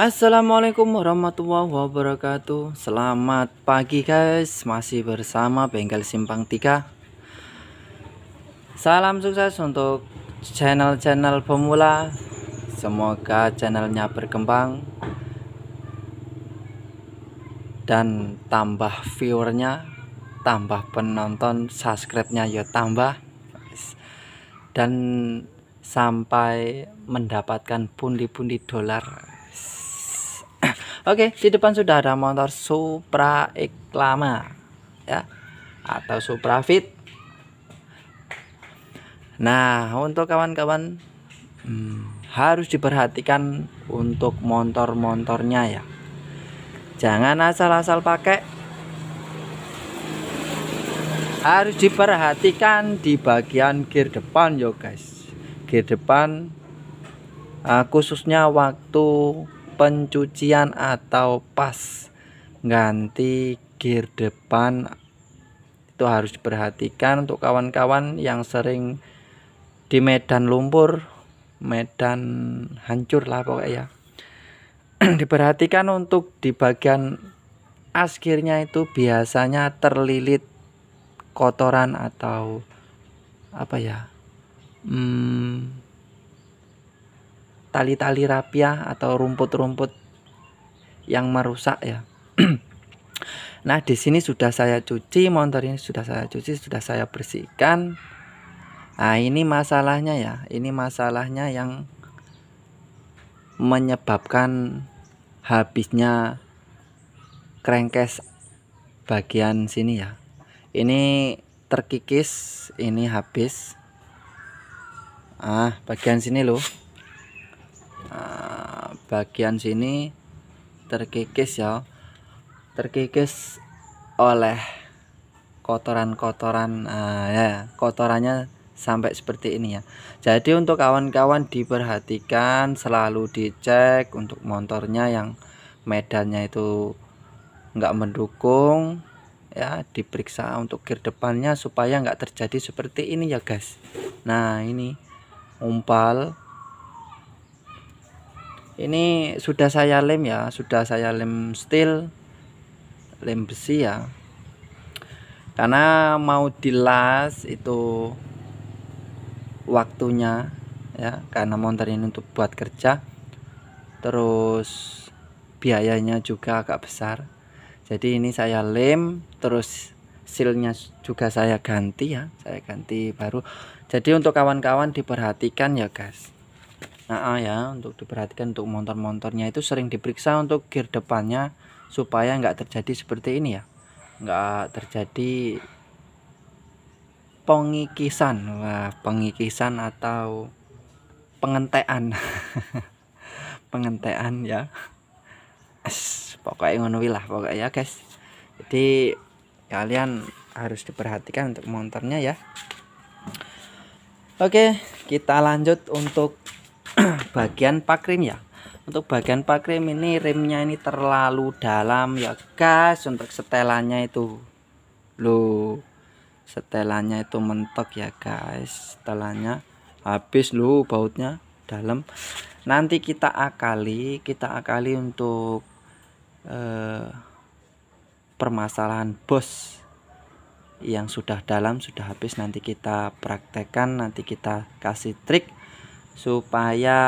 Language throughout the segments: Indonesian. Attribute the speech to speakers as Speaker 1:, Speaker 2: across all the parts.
Speaker 1: Assalamualaikum warahmatullahi wabarakatuh Selamat pagi guys Masih bersama Bengkel Simpang 3 Salam sukses untuk channel-channel pemula Semoga channelnya berkembang Dan tambah viewernya Tambah penonton Subscribe-nya ya tambah Dan sampai mendapatkan pundi-pundi dolar Oke, di depan sudah ada motor Supra eklama, ya atau Supra Fit. Nah, untuk kawan-kawan hmm, harus diperhatikan untuk motor-motornya ya. Jangan asal-asal pakai. Harus diperhatikan di bagian gear depan yo guys. Gear depan eh, khususnya waktu pencucian atau pas ganti gear depan itu harus diperhatikan untuk kawan-kawan yang sering di medan lumpur medan hancur lah pokoknya ya diperhatikan untuk di bagian as itu biasanya terlilit kotoran atau apa ya hmm, tali-tali rapia atau rumput-rumput yang merusak ya. nah, di sini sudah saya cuci, motor ini sudah saya cuci, sudah saya bersihkan. Nah, ini masalahnya ya. Ini masalahnya yang menyebabkan habisnya crankcase bagian sini ya. Ini terkikis, ini habis. Ah, bagian sini loh bagian sini terkikis ya terkikis oleh kotoran-kotoran uh, ya kotorannya sampai seperti ini ya jadi untuk kawan-kawan diperhatikan selalu dicek untuk motornya yang medannya itu enggak mendukung ya diperiksa untuk gear depannya supaya enggak terjadi seperti ini ya guys nah ini umpal ini sudah saya lem ya sudah saya lem steel lem besi ya karena mau dilas itu waktunya ya karena monter ini untuk buat kerja terus biayanya juga agak besar jadi ini saya lem terus silnya juga saya ganti ya saya ganti baru jadi untuk kawan-kawan diperhatikan ya guys nah, ya untuk diperhatikan untuk motor-motornya itu sering diperiksa untuk gear depannya supaya nggak terjadi seperti ini ya nggak terjadi pengikisan Wah, pengikisan atau pengentean pengentean ya As, pokoknya ngono pokoknya ya guys jadi kalian harus diperhatikan untuk monternya ya oke kita lanjut untuk bagian pak rim ya untuk bagian pak rim ini rimnya ini terlalu dalam ya guys untuk setelannya itu loh setelannya itu mentok ya guys setelannya habis lu bautnya dalam nanti kita akali kita akali untuk eh, permasalahan bos yang sudah dalam sudah habis nanti kita praktekkan nanti kita kasih trik supaya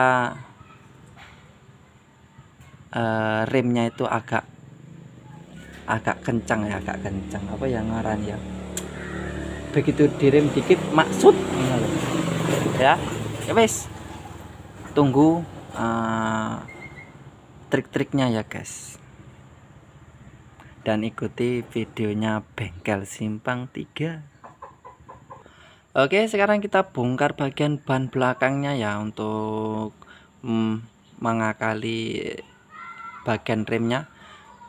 Speaker 1: uh, eh, remnya itu agak agak kencang ya agak kencang apa yang ngaran ya begitu direm dikit maksud ya ya tunggu uh, trik-triknya ya guys dan ikuti videonya bengkel simpang 3 Oke, sekarang kita bongkar bagian ban belakangnya ya untuk mm, mengakali bagian remnya.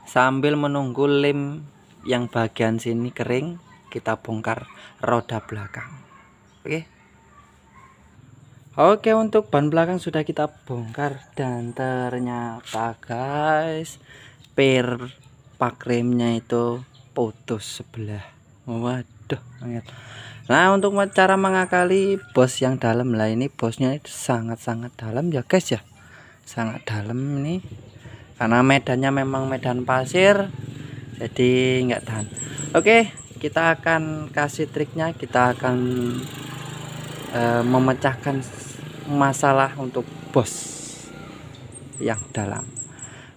Speaker 1: Sambil menunggu lem yang bagian sini kering, kita bongkar roda belakang. Oke. Oke, untuk ban belakang sudah kita bongkar dan ternyata guys, per pak remnya itu putus sebelah waduh angin. nah untuk cara mengakali bos yang dalam lah ini bosnya itu sangat-sangat dalam ya guys ya sangat dalam ini karena medannya memang medan pasir jadi enggak tahan oke kita akan kasih triknya kita akan uh, memecahkan masalah untuk bos yang dalam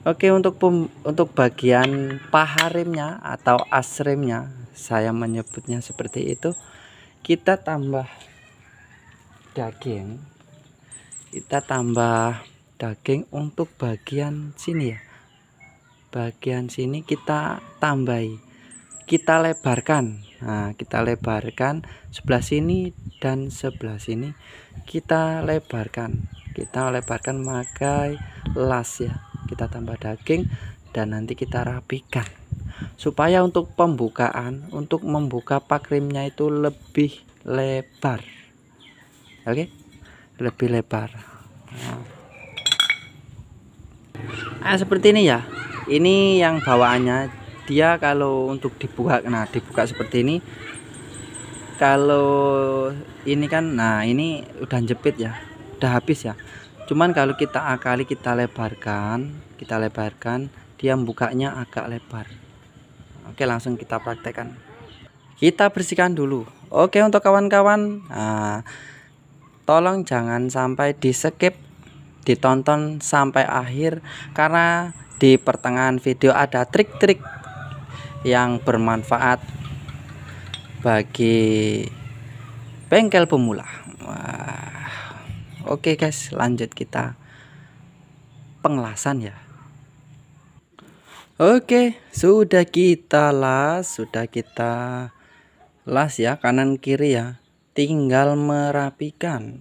Speaker 1: Oke untuk pem, untuk bagian paharimnya atau asrimnya saya menyebutnya seperti itu kita tambah daging kita tambah daging untuk bagian sini ya bagian sini kita tambahi kita lebarkan nah kita lebarkan sebelah sini dan sebelah sini kita lebarkan kita lebarkan pakai las ya kita tambah daging dan nanti kita rapikan supaya untuk pembukaan untuk membuka pakrimnya itu lebih lebar oke okay? lebih lebar nah. nah seperti ini ya ini yang bawaannya dia kalau untuk dibuka nah dibuka seperti ini kalau ini kan nah ini udah jepit ya udah habis ya cuman kalau kita akali kita lebarkan kita lebarkan dia bukanya agak lebar oke langsung kita praktekkan kita bersihkan dulu oke untuk kawan-kawan nah, tolong jangan sampai di skip ditonton sampai akhir karena di pertengahan video ada trik-trik yang bermanfaat bagi bengkel pemula Wah. Oke guys, lanjut kita pengelasan ya. Oke, sudah kita las, sudah kita las ya kanan kiri ya. Tinggal merapikan.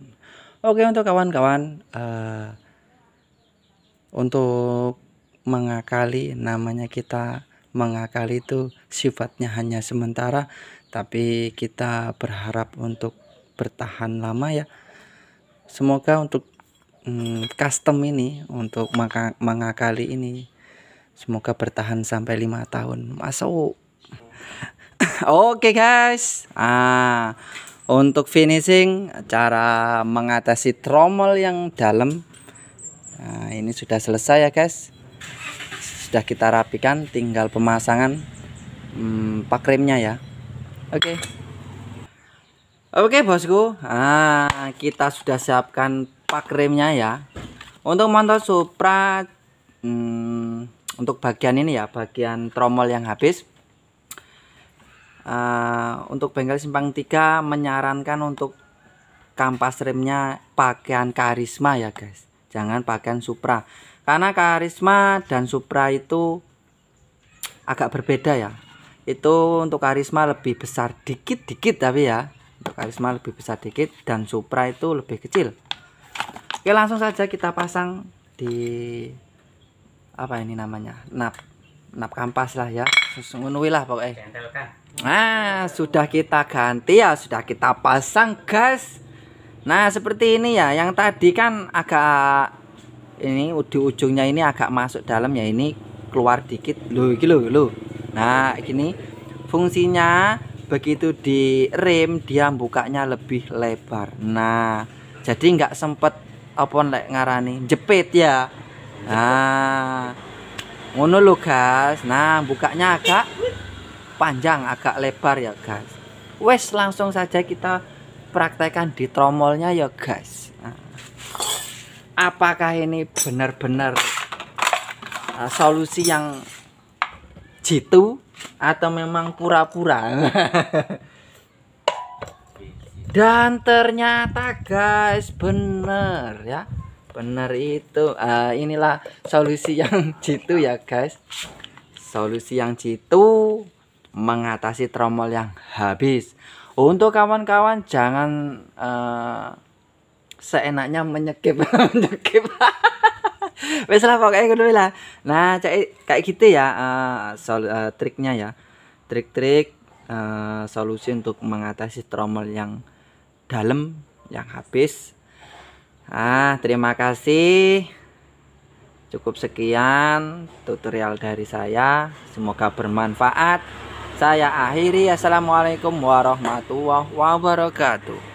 Speaker 1: Oke untuk kawan-kawan uh, untuk mengakali namanya kita mengakali itu sifatnya hanya sementara tapi kita berharap untuk bertahan lama ya semoga untuk hmm, custom ini untuk maka, ini semoga bertahan sampai lima tahun masuk oke guys ah untuk finishing cara mengatasi tromol yang dalam nah, ini sudah selesai ya guys sudah kita rapikan tinggal pemasangan hmm, remnya ya oke okay. Oke bosku, nah, kita sudah siapkan pak remnya ya. Untuk motor Supra, hmm, untuk bagian ini ya, bagian tromol yang habis. Uh, untuk bengkel simpang 3 menyarankan untuk kampas remnya pakaian karisma ya guys. Jangan pakaian Supra. Karena karisma dan Supra itu agak berbeda ya. Itu untuk karisma lebih besar dikit-dikit tapi ya karisma lebih besar dikit dan supra itu lebih kecil oke langsung saja kita pasang di apa ini namanya nap nap kampas lah ya sesungguhnya lah pokoknya nah sudah kita ganti ya sudah kita pasang guys nah seperti ini ya yang tadi kan agak ini di ujungnya ini agak masuk dalam ya ini keluar dikit loh gini loh nah gini fungsinya begitu di rem dia bukanya lebih lebar nah jadi nggak sempet apa lek ngarani jepit ya nah unu lo guys nah bukanya agak panjang agak lebar ya guys wes langsung saja kita praktekkan di tromolnya ya guys nah, apakah ini benar-benar uh, solusi yang jitu atau memang pura-pura dan ternyata guys bener ya bener itu uh, inilah solusi yang jitu ya guys solusi yang jitu mengatasi tromol yang habis untuk kawan-kawan jangan uh, seenaknya menyekip menyekip wes lah pokoknya gue lah nah cek kayak gitu ya uh, sol, uh, triknya ya trik-trik uh, solusi untuk mengatasi tromol yang dalam yang habis ah terima kasih cukup sekian tutorial dari saya semoga bermanfaat saya akhiri assalamualaikum warahmatullahi wabarakatuh